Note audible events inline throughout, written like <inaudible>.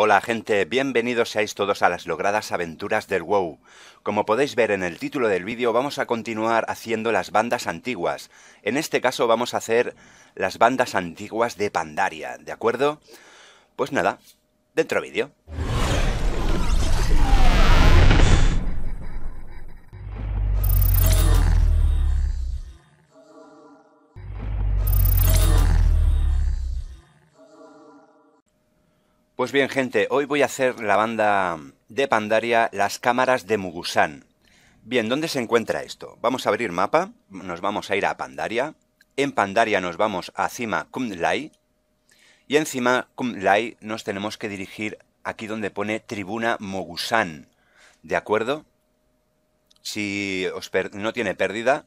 Hola gente, bienvenidos seáis todos a las logradas aventuras del WoW. Como podéis ver en el título del vídeo vamos a continuar haciendo las bandas antiguas. En este caso vamos a hacer las bandas antiguas de Pandaria, ¿de acuerdo? Pues nada, dentro vídeo. Pues bien, gente, hoy voy a hacer la banda de Pandaria, las cámaras de Mugusan. Bien, ¿dónde se encuentra esto? Vamos a abrir mapa, nos vamos a ir a Pandaria, en Pandaria nos vamos a cima Kumlai, y encima Kumlai nos tenemos que dirigir aquí donde pone Tribuna Mugusan ¿de acuerdo? Si os no tiene pérdida,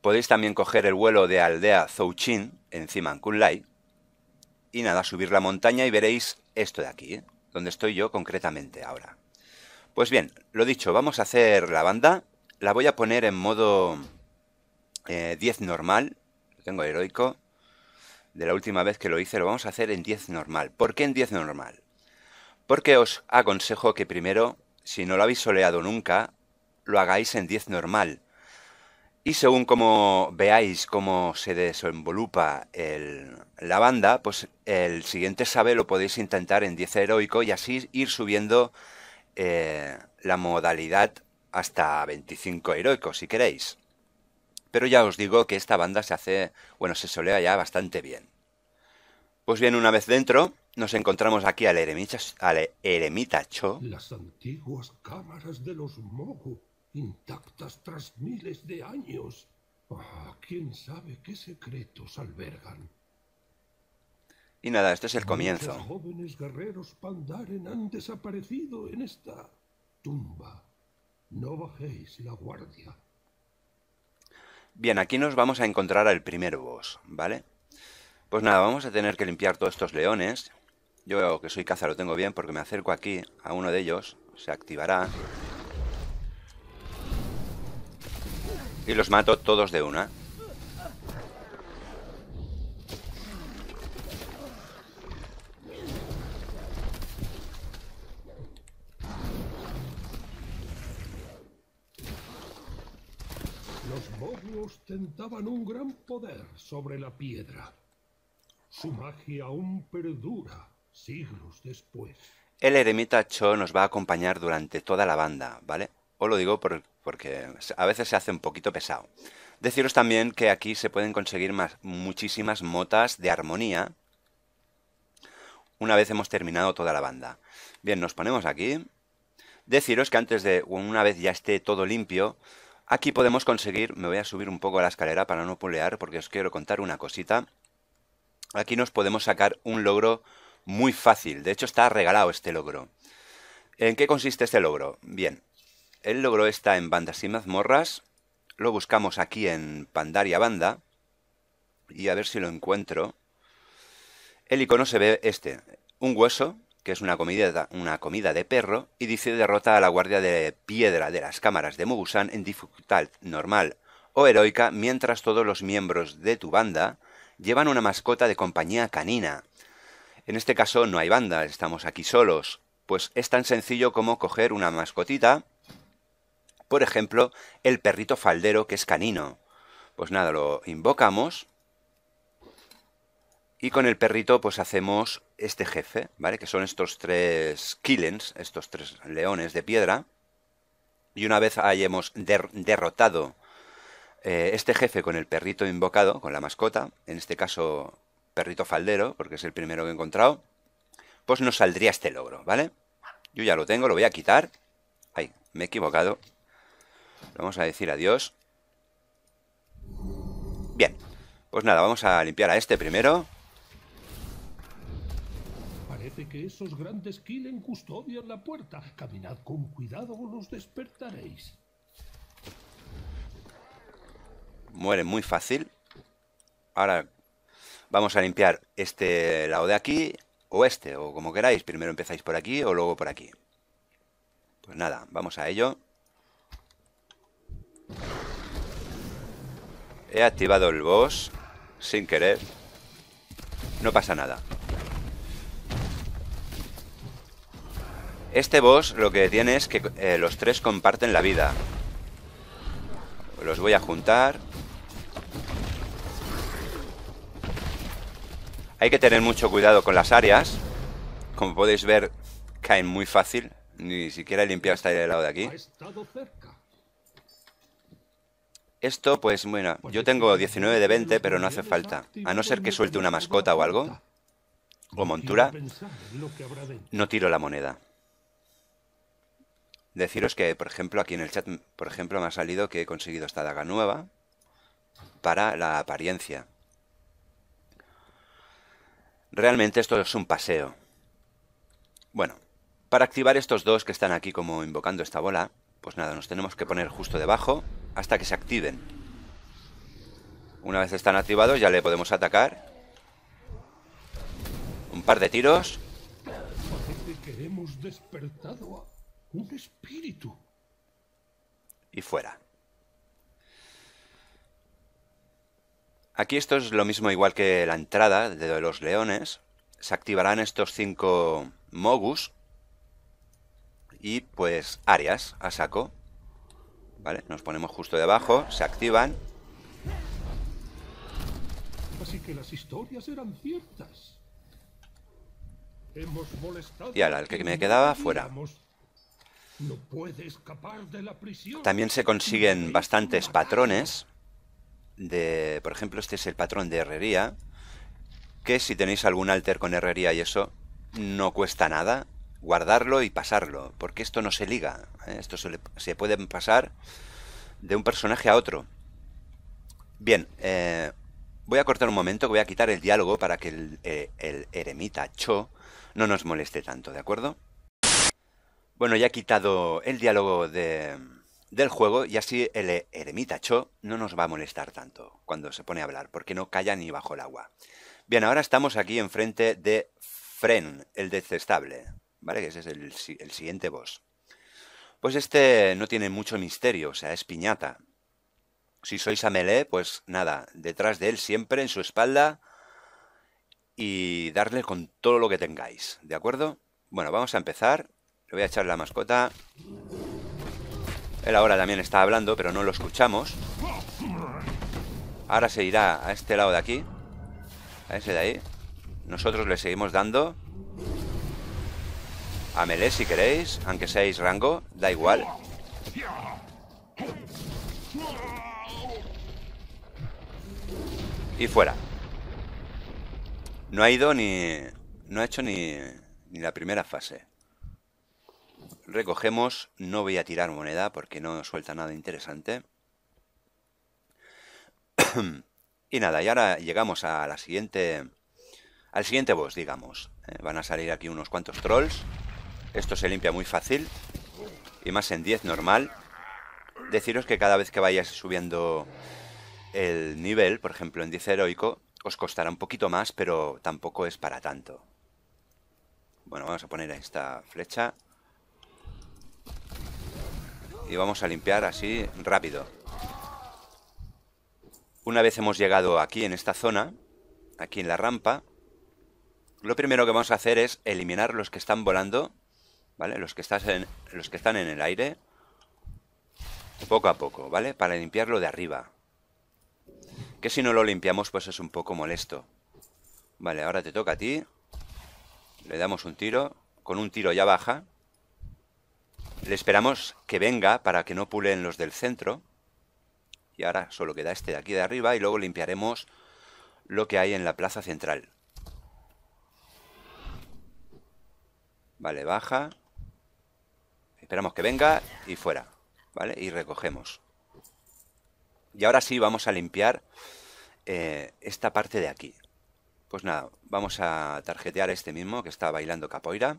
podéis también coger el vuelo de Aldea Zouchin, encima Kunlai, y nada, subir la montaña y veréis esto de aquí, ¿eh? donde estoy yo concretamente ahora. Pues bien, lo dicho, vamos a hacer la banda. La voy a poner en modo 10 eh, normal. Lo tengo heroico. De la última vez que lo hice, lo vamos a hacer en 10 normal. ¿Por qué en 10 normal? Porque os aconsejo que primero, si no lo habéis soleado nunca, lo hagáis en 10 normal. Y según como veáis cómo se desenvolupa la banda, pues el siguiente sabe lo podéis intentar en 10 heroico y así ir subiendo eh, la modalidad hasta 25 heroico si queréis. Pero ya os digo que esta banda se hace, bueno, se solea ya bastante bien. Pues bien, una vez dentro, nos encontramos aquí al eremita, al Las antiguas cámaras de los Mogu intactas tras miles de años. Ah, quién sabe qué secretos albergan. Y nada, este es el comienzo. guerreros Pandaren han desaparecido en esta tumba. No bajéis la guardia. Bien, aquí nos vamos a encontrar al primer boss, ¿vale? Pues nada, vamos a tener que limpiar todos estos leones. Yo que soy caza lo tengo bien porque me acerco aquí a uno de ellos, se activará Y los mato todos de una. Los Borgios tentaban un gran poder sobre la piedra. Su magia aún perdura siglos después. El eremita Cho nos va a acompañar durante toda la banda, ¿vale? Os lo digo porque a veces se hace un poquito pesado. Deciros también que aquí se pueden conseguir más, muchísimas motas de armonía una vez hemos terminado toda la banda. Bien, nos ponemos aquí. Deciros que antes de, una vez ya esté todo limpio, aquí podemos conseguir, me voy a subir un poco a la escalera para no polear porque os quiero contar una cosita. Aquí nos podemos sacar un logro muy fácil, de hecho está regalado este logro. ¿En qué consiste este logro? Bien, él logró esta en Bandas y Mazmorras. Lo buscamos aquí en Pandaria Banda. Y a ver si lo encuentro. El icono se ve este. Un hueso, que es una comida, una comida de perro, y dice derrota a la guardia de piedra de las cámaras de Mugusan en dificultad normal o heroica, mientras todos los miembros de tu banda llevan una mascota de compañía canina. En este caso no hay banda, estamos aquí solos. Pues es tan sencillo como coger una mascotita, por ejemplo, el perrito faldero que es canino. Pues nada, lo invocamos y con el perrito pues hacemos este jefe, ¿vale? Que son estos tres killens, estos tres leones de piedra. Y una vez hayamos derrotado eh, este jefe con el perrito invocado, con la mascota, en este caso perrito faldero, porque es el primero que he encontrado, pues nos saldría este logro, ¿vale? Yo ya lo tengo, lo voy a quitar. Ay, me he equivocado vamos a decir adiós. Bien. Pues nada, vamos a limpiar a este primero. Parece que esos grandes custodian la puerta. Caminad con cuidado o despertaréis. Muere muy fácil. Ahora vamos a limpiar este lado de aquí o este, o como queráis. Primero empezáis por aquí o luego por aquí. Pues nada, vamos a ello. He activado el boss sin querer. No pasa nada. Este boss lo que tiene es que eh, los tres comparten la vida. Los voy a juntar. Hay que tener mucho cuidado con las áreas. Como podéis ver, caen muy fácil. Ni siquiera he limpiado el lado de aquí. Esto, pues bueno, pues yo tengo 19 de 20, pero no hace falta. A no ser que suelte una mascota o algo, o montura, no tiro la moneda. Deciros que, por ejemplo, aquí en el chat, por ejemplo, me ha salido que he conseguido esta daga nueva para la apariencia. Realmente esto es un paseo. Bueno, para activar estos dos que están aquí como invocando esta bola, pues nada, nos tenemos que poner justo debajo hasta que se activen. Una vez están activados ya le podemos atacar. Un par de tiros. espíritu. Y fuera. Aquí esto es lo mismo igual que la entrada de los leones. Se activarán estos cinco mogus y pues áreas a saco. Vale, nos ponemos justo debajo, se activan. las y ahora el que me quedaba fuera. También se consiguen bastantes patrones. De, por ejemplo, este es el patrón de herrería. Que si tenéis algún alter con herrería y eso, no cuesta nada guardarlo y pasarlo, porque esto no se liga, ¿eh? esto se, puede pasar de un personaje a otro. Bien, eh, voy a cortar un momento, voy a quitar el diálogo para que eh, el, eremita Cho no nos moleste tanto, ¿de acuerdo? Bueno, ya he quitado el diálogo del juego y así el eremita Cho no nos va a molestar tanto cuando se pone a hablar, porque no calla ni bajo el agua. Bien, ahora estamos aquí enfrente de Fren, el detestable. ¿vale? Que Ese es el, el siguiente boss. Pues este no tiene mucho misterio, o sea, es piñata. Si sois a melee, pues nada, detrás de él siempre, en su espalda, y darle con todo lo que tengáis, ¿de acuerdo? Bueno, vamos a empezar. Le voy a echar la mascota. Él ahora también está hablando, pero no lo escuchamos. Ahora se irá a este lado de aquí. A ese de ahí. Nosotros le seguimos dando a si queréis, aunque seáis rango, da igual. Y fuera. No ha ido ni... No ha hecho ni, ni la primera fase. Recogemos. No voy a tirar moneda porque no suelta nada interesante. <clears throat> y nada, y ahora llegamos a la siguiente... Al siguiente boss, digamos. Eh, van a salir aquí unos cuantos trolls. Esto se limpia muy fácil. Y más en 10 normal. Deciros que cada vez que vayáis subiendo el nivel, por ejemplo en 10 heroico, os costará un poquito más, pero tampoco es para tanto. Bueno, vamos a poner esta flecha. Y vamos a limpiar así rápido. Una vez hemos llegado aquí en esta zona, aquí en la rampa, lo primero que vamos a hacer es eliminar los que están volando ¿vale? Los que, estás en, los que están en el aire, poco a poco, ¿vale? Para limpiarlo de arriba. Que si no lo limpiamos, pues es un poco molesto. Vale, ahora te toca a ti. Le damos un tiro. Con un tiro ya baja. Le esperamos que venga para que no pulen los del centro. Y ahora solo queda este de aquí de arriba y luego limpiaremos lo que hay en la plaza central. Vale, baja. Esperamos que venga y fuera. ¿Vale? Y recogemos. Y ahora sí vamos a limpiar eh, esta parte de aquí. Pues nada, vamos a tarjetear a este mismo que está bailando capoira.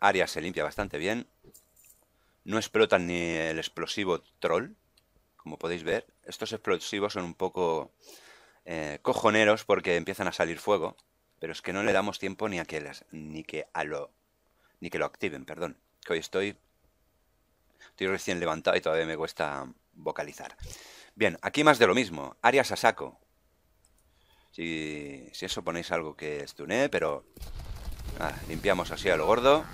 Área se limpia bastante bien. No explotan ni el explosivo troll, como podéis ver. Estos explosivos son un poco eh, cojoneros porque empiezan a salir fuego, pero es que no le damos tiempo ni a que las, ni que a lo ni que lo activen, perdón. Que hoy estoy estoy recién levantado y todavía me cuesta vocalizar. Bien, aquí más de lo mismo, áreas a saco. Si, si eso ponéis algo que estune, pero limpiamos así a lo gordo.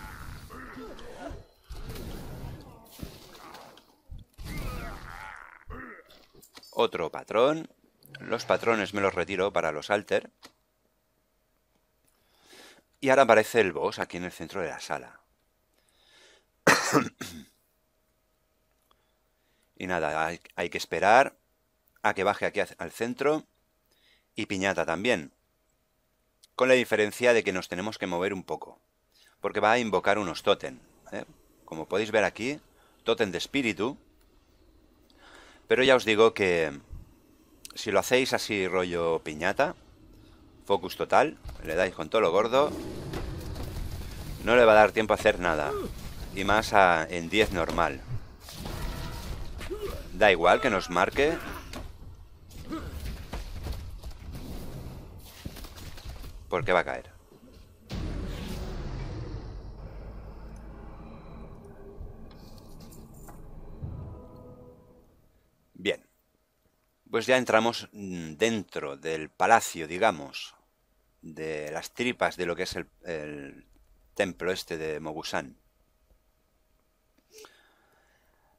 Otro patrón. Los patrones me los retiro para los alter. Y ahora aparece el boss aquí en el centro de la sala. <coughs> y nada, hay, que esperar a que baje aquí al centro. Y piñata también. Con la diferencia de que nos tenemos que mover un poco. Porque va a invocar unos totem. ¿eh? Como podéis ver aquí, totem de espíritu. Pero ya os digo que si lo hacéis así rollo piñata, focus total, le dais con todo lo gordo, no le va a dar tiempo a hacer nada. Y más en 10 normal. Da igual que nos marque. Porque va a caer. pues ya entramos mm, dentro del palacio, digamos, de las tripas de lo que es el, templo este de Mogusan.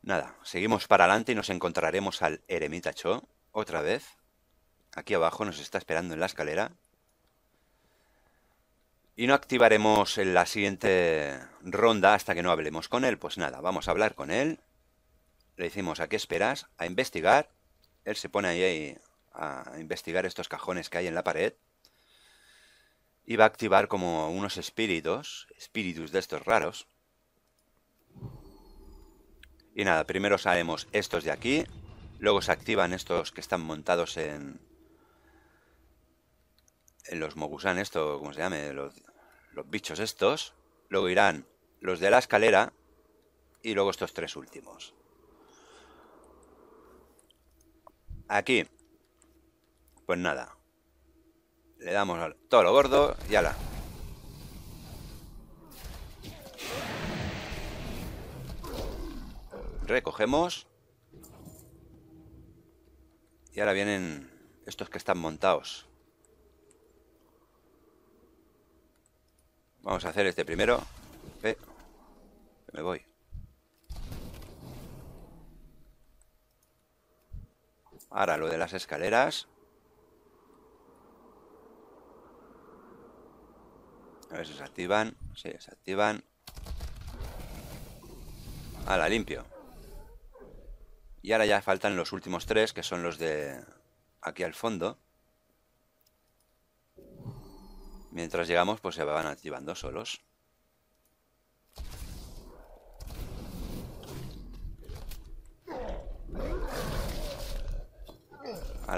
Nada, seguimos para adelante y nos encontraremos al eremita Cho otra vez. Aquí abajo nos está esperando en la escalera. Y no activaremos en la siguiente ronda hasta que no hablemos con él. Pues nada, vamos a hablar con él. Le decimos a qué esperas, a investigar él se pone ahí a investigar estos cajones que hay en la pared y va a activar como unos espíritus, espíritus de estos raros. Y nada, primero sabemos estos de aquí, luego se activan estos que están montados en en los mogusan esto, ¿cómo se llame? los bichos estos, luego irán los de la escalera y luego estos tres últimos. Aquí. Pues nada. Le damos todo lo gordo y ala. Recogemos. Y ahora vienen estos que están montados. Vamos a hacer este primero. Eh, me voy. Ahora lo de las escaleras. A ver si se activan. Sí, se activan. la limpio. Y ahora ya faltan los últimos tres, que son los de aquí al fondo. Mientras llegamos, pues se van activando solos.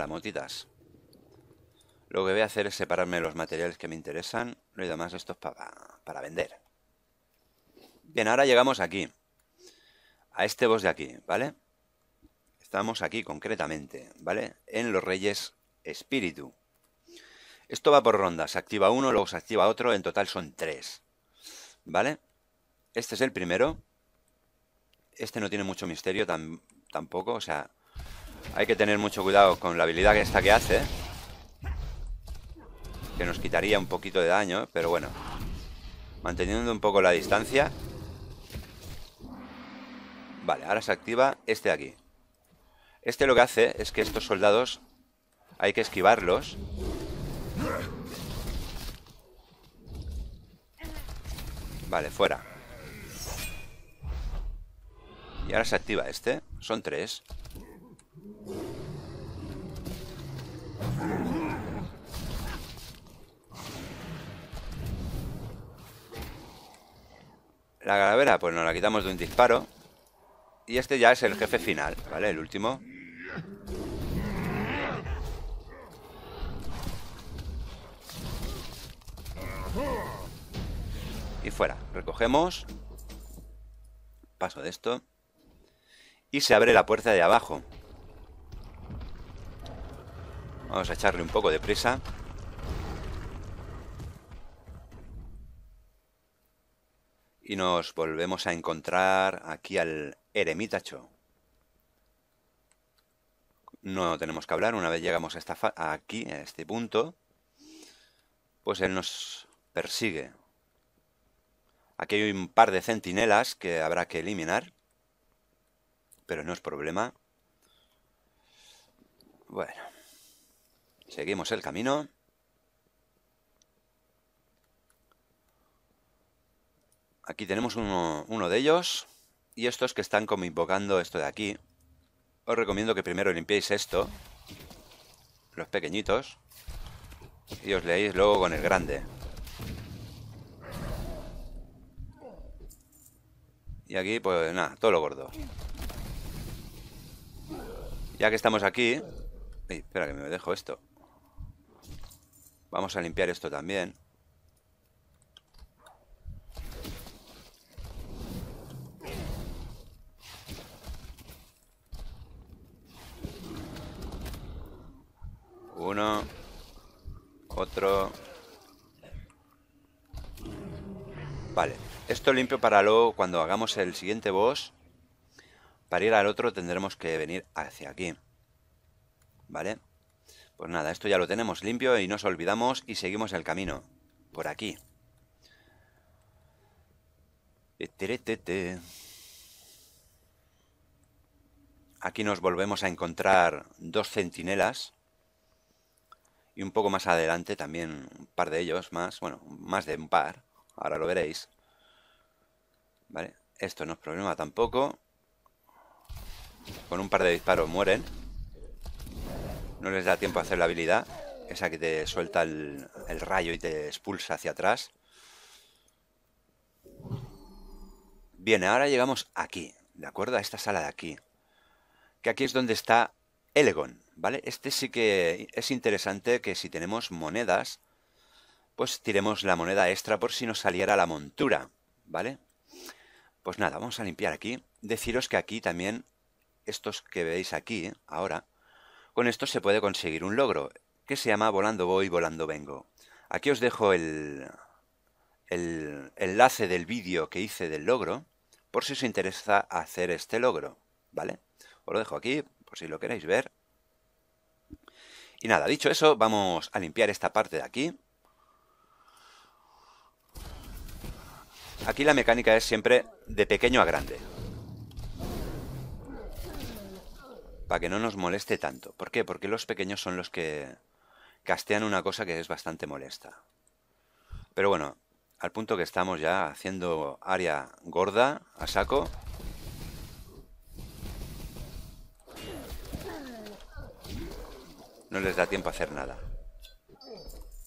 motitas. Lo que voy a hacer es separarme los materiales que me interesan. Lo demás esto es para, para vender. Bien, ahora llegamos aquí. A este boss de aquí, ¿vale? Estamos aquí concretamente, ¿vale? En los Reyes Espíritu. Esto va por rondas. Se activa uno, luego se activa otro. En total son tres. ¿Vale? Este es el primero. Este no tiene mucho misterio tampoco. O sea, hay que tener mucho cuidado con la habilidad que esta que hace. ¿eh? Que nos quitaría un poquito de daño, ¿eh? pero bueno. Manteniendo un poco la distancia. Vale, ahora se activa este de aquí. Este lo que hace es que estos soldados hay que esquivarlos. Vale, fuera. Y ahora se activa este. Son tres. La calavera, pues nos la quitamos de un disparo. Y este ya es el jefe final, ¿vale? El último. Y fuera. Recogemos. Paso de esto. Y se abre la puerta de abajo. Vamos a echarle un poco de prisa. Y nos volvemos a encontrar aquí al eremitacho. No tenemos que hablar una vez llegamos aquí, a este punto. Pues él nos persigue. Aquí hay un par de centinelas que habrá que eliminar. Pero no es problema. Bueno. Seguimos el camino. Aquí tenemos uno, de ellos. Y estos que están como invocando esto de aquí. Os recomiendo que primero limpiéis esto. Los pequeñitos. Y os leéis luego con el grande. Y aquí, pues nada, todo lo gordo. Ya que estamos aquí... espera que me dejo esto. Vamos a limpiar esto también. Uno. Otro. Vale. Esto limpio para luego, cuando hagamos el siguiente boss, para ir al otro tendremos que venir hacia aquí. ¿Vale? Pues nada, esto ya lo tenemos limpio y nos olvidamos y seguimos el camino. Por aquí. Eh, aquí nos volvemos a encontrar dos centinelas. Y un poco más adelante también un par de ellos más. Bueno, más de un par. Ahora lo veréis. Vale, esto no es problema tampoco. Con un par de disparos mueren no les da tiempo a hacer la habilidad, esa que te suelta el, rayo y te expulsa hacia atrás. Bien, ahora llegamos aquí, ¿de acuerdo? A esta sala de aquí. Que aquí es donde está Elegon, ¿vale? Este sí que es interesante que si tenemos monedas, pues tiremos la moneda extra por si nos saliera la montura, ¿vale? Pues nada, vamos a limpiar aquí. Deciros que aquí también, estos que veis aquí, ahora, con esto se puede conseguir un logro, que se llama Volando voy, volando vengo. Aquí os dejo el, el enlace del vídeo que hice del logro, por si os interesa hacer este logro, ¿vale? Os lo dejo aquí, por si lo queréis ver. Y nada, dicho eso, vamos a limpiar esta parte de aquí. Aquí la mecánica es siempre de pequeño a grande, para que no nos moleste tanto. ¿Por qué? Porque los pequeños son los que castean una cosa que es bastante molesta. Pero bueno, al punto que estamos ya haciendo área gorda a saco. No les da tiempo a hacer nada.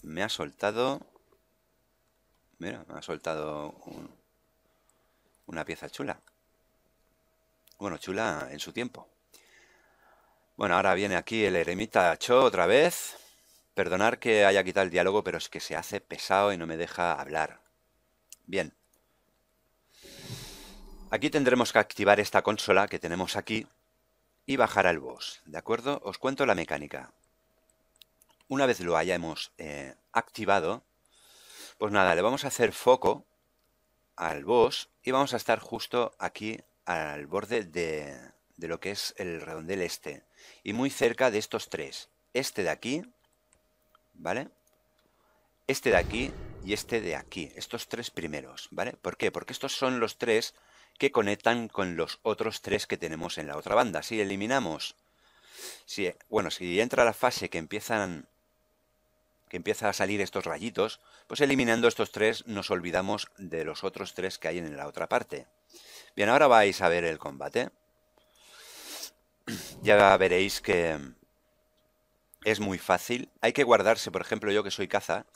Me ha soltado... Mira, me ha soltado una pieza chula. Bueno, chula en su tiempo. Bueno, ahora viene aquí el eremita Cho otra vez. Perdonar que haya quitado el diálogo, pero es que se hace pesado y no me deja hablar. Bien. Aquí tendremos que activar esta consola que tenemos aquí y bajar al boss. ¿De acuerdo? Os cuento la mecánica. Una vez lo hayamos eh, activado, pues nada, le vamos a hacer foco al boss y vamos a estar justo aquí al borde de, de lo que es el redondel este. Y muy cerca de estos tres. Este de aquí, ¿vale? Este de aquí y este de aquí. Estos tres primeros, ¿vale? ¿Por qué? Porque estos son los tres que conectan con los otros tres que tenemos en la otra banda. Si eliminamos... Si, bueno, si entra la fase que empiezan que empieza a salir estos rayitos, pues eliminando estos tres nos olvidamos de los otros tres que hay en la otra parte. Bien, ahora vais a ver el combate ya veréis que es muy fácil. Hay que guardarse, por ejemplo, yo que soy caza,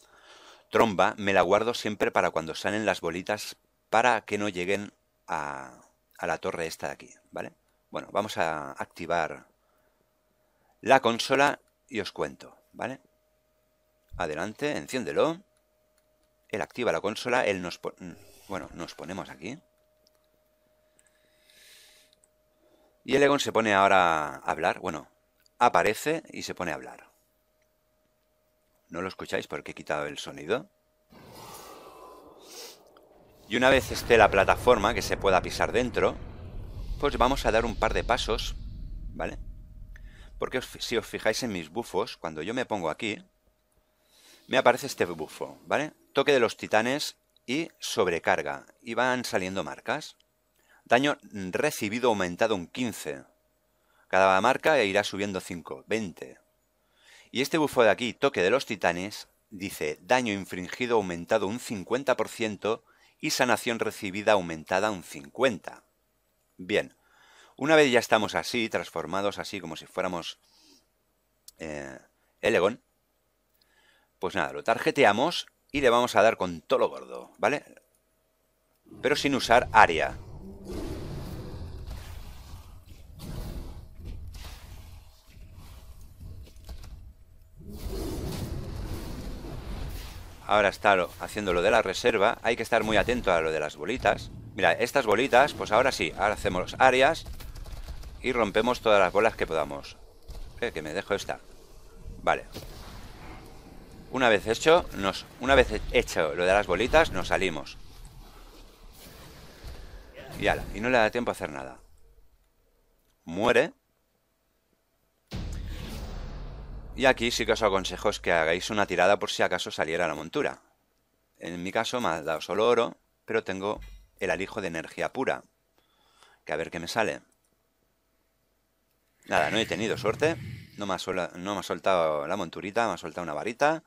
tromba, me la guardo siempre para cuando salen las bolitas para que no lleguen a, la torre esta de aquí, ¿vale? Bueno, vamos a activar la consola y os cuento, ¿vale? Adelante, enciéndelo. Él activa la consola, él nos... Mm, bueno, nos ponemos aquí. Y Elegon se pone ahora a hablar, bueno, aparece y se pone a hablar. ¿No lo escucháis porque he quitado el sonido? Y una vez esté la plataforma que se pueda pisar dentro, pues vamos a dar un par de pasos, ¿vale? Porque si os fijáis en mis bufos, cuando yo me pongo aquí, me aparece este bufo, ¿vale? Toque de los titanes y sobrecarga. Y van saliendo marcas. Daño recibido aumentado un 15. Cada marca irá subiendo 5, 20. Y este bufo de aquí, toque de los titanes, dice daño infringido aumentado un 50% y sanación recibida aumentada un 50%. Bien, una vez ya estamos así, transformados así como si fuéramos eh, Elegon, pues nada, lo tarjeteamos y le vamos a dar con todo lo gordo, ¿vale? Pero sin usar área. ahora está haciendo lo de la reserva. Hay que estar muy atento a lo de las bolitas. Mira, estas bolitas, pues ahora sí, ahora hacemos áreas y rompemos todas las bolas que podamos. Eh, que me dejo esta. Vale. Una vez hecho, nos, una vez hecho lo de las bolitas, nos salimos. Y y no le da tiempo a hacer nada. Muere. Y aquí sí que os aconsejo es que hagáis una tirada por si acaso saliera la montura. En mi caso me ha dado solo oro, pero tengo el alijo de energía pura. Que a ver qué me sale. Nada, no he tenido suerte. No me, ha soltado la monturita, me ha soltado una varita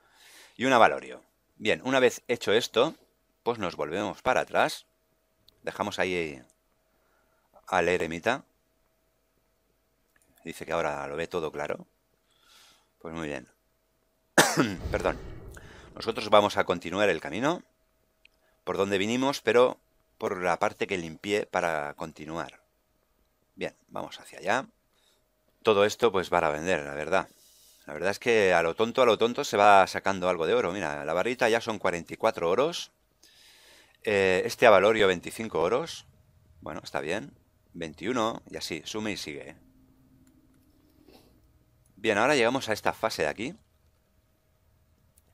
y una valorio. Bien, una vez hecho esto, pues nos volvemos para atrás. Dejamos ahí al eremita. Dice que ahora lo ve todo claro. Pues muy bien. <coughs> Perdón. Nosotros vamos a continuar el camino por donde vinimos, pero por la parte que limpié para continuar. Bien, vamos hacia allá. Todo esto pues para vender, la verdad. La verdad es que a lo tonto, a lo tonto se va sacando algo de oro. Mira, la barrita ya son 44 oros. Eh, este este avalorio 25 oros. Bueno, está bien. 21 y así, sume y sigue. ¿eh? Bien, ahora llegamos a esta fase de aquí,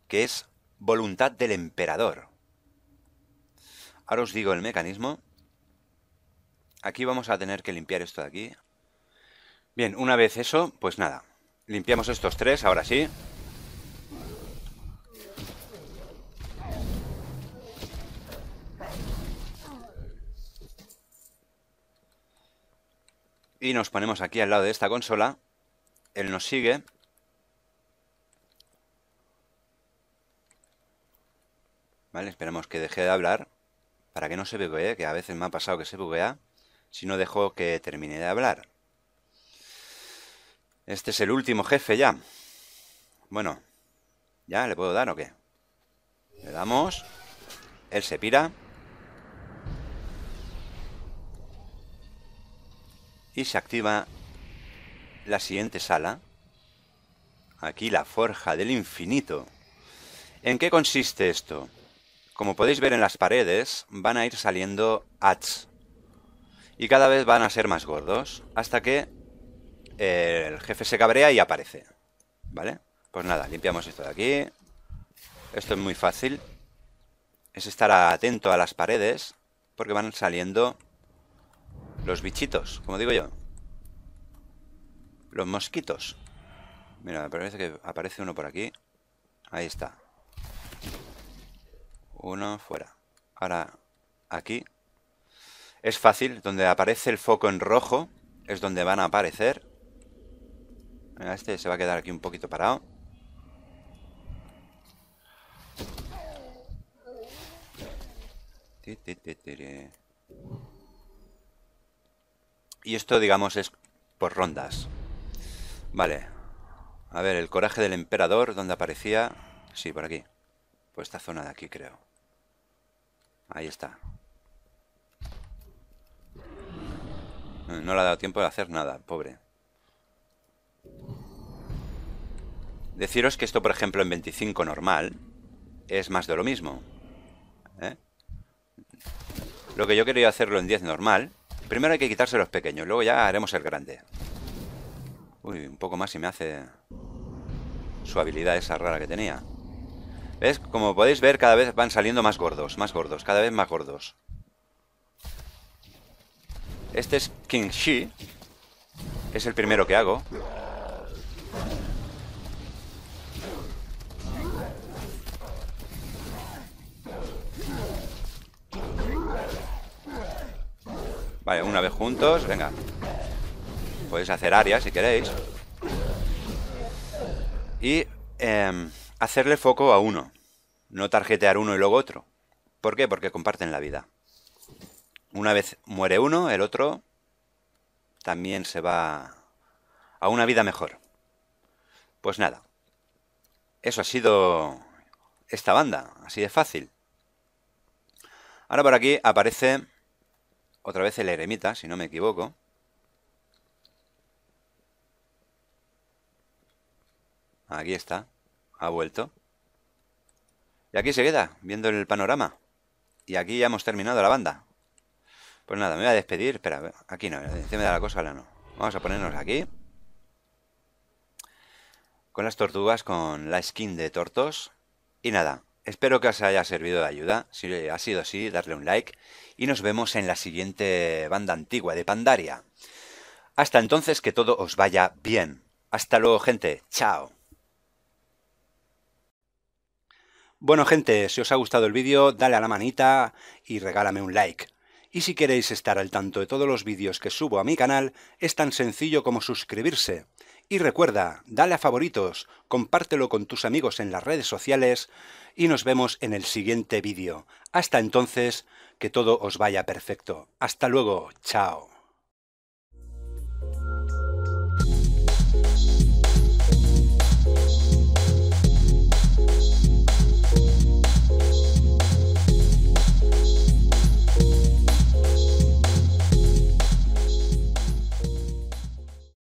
que es voluntad del emperador. Ahora os digo el mecanismo. Aquí vamos a tener que limpiar esto de aquí. Bien, una vez eso, pues nada. Limpiamos estos tres, ahora sí. Y nos ponemos aquí al lado de esta consola él nos sigue. Vale, esperemos que deje de hablar. Para que no se buguee, que a veces me ha pasado que se buguea. Si no dejo que termine de hablar. Este es el último jefe ya. Bueno. ¿Ya le puedo dar o qué? Le damos. Él se pira. Y se activa la siguiente sala. Aquí la forja del infinito. ¿En qué consiste esto? Como podéis ver en las paredes, van a ir saliendo ads. Y cada vez van a ser más gordos, hasta que eh, el jefe se cabrea y aparece. ¿Vale? Pues nada, limpiamos esto de aquí. Esto es muy fácil. Es estar atento a las paredes, porque van saliendo los bichitos, como digo yo. Los mosquitos. Mira, me parece que aparece uno por aquí. Ahí está. Uno fuera. Ahora aquí. Es fácil. Donde aparece el foco en rojo es donde van a aparecer. este se va a quedar aquí un poquito parado. Y esto, digamos, es por rondas. Vale. A ver, el coraje del emperador, ¿dónde aparecía? Sí, por aquí. Por esta zona de aquí, creo. Ahí está. No le ha dado tiempo de hacer nada, pobre. Deciros que esto, por ejemplo, en 25 normal es más de lo mismo. ¿eh? Lo que yo quería hacerlo en 10 normal, primero hay que quitarse los pequeños, luego ya haremos el grande. Uy, un poco más y me hace su habilidad esa rara que tenía. ¿Ves? Como podéis ver, cada vez van saliendo más gordos, más gordos, cada vez más gordos. Este es King Shi. Es el primero que hago. Vale, una vez juntos, venga. Podéis hacer áreas si queréis. Y em, hacerle foco a uno. No tarjetear uno y luego otro. ¿Por qué? Porque comparten la vida. Una vez muere uno, el otro también se va a una vida mejor. Pues nada. Eso ha sido esta banda. Así de fácil. Ahora por aquí aparece otra vez el eremita, si no me equivoco. Aquí está. Ha vuelto. Y aquí se queda, viendo el panorama. Y aquí ya hemos terminado la banda. Pues nada, me voy a despedir. Espera, aquí no, encima da la cosa no. Vamos a ponernos aquí. Con las tortugas, con la skin de tortos. Y nada, espero que os haya servido de ayuda. Si ha sido así, darle un like. Y nos vemos en la siguiente banda antigua de Pandaria. Hasta entonces, que todo os vaya bien. Hasta luego, gente. Chao. Bueno gente, si os ha gustado el vídeo, dale a la manita y regálame un like. Y si queréis estar al tanto de todos los vídeos que subo a mi canal, es tan sencillo como suscribirse. Y recuerda, dale a favoritos, compártelo con tus amigos en las redes sociales y nos vemos en el siguiente vídeo. Hasta entonces, que todo os vaya perfecto. Hasta luego, chao.